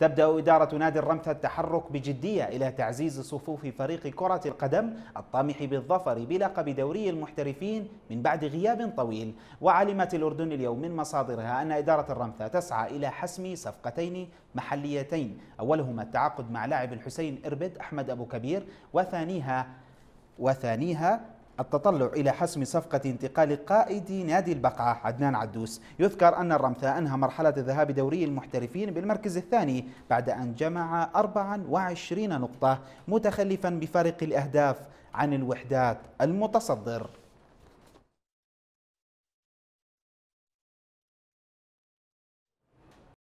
تبدأ إدارة نادي الرمثة التحرك بجدية إلى تعزيز صفوف فريق كرة القدم الطامح بالظفر بلقب دوري المحترفين من بعد غياب طويل وعلمت الأردن اليوم من مصادرها أن إدارة الرمثة تسعى إلى حسم صفقتين محليتين أولهما التعاقد مع لاعب الحسين إربد أحمد أبو كبير وثانيها وثانيها التطلع إلى حسم صفقة انتقال قائد نادي البقعة عدنان عدوس يذكر أن الرمثاء أنهى مرحلة ذهاب دوري المحترفين بالمركز الثاني بعد أن جمع 24 نقطة متخلفا بفارق الأهداف عن الوحدات المتصدر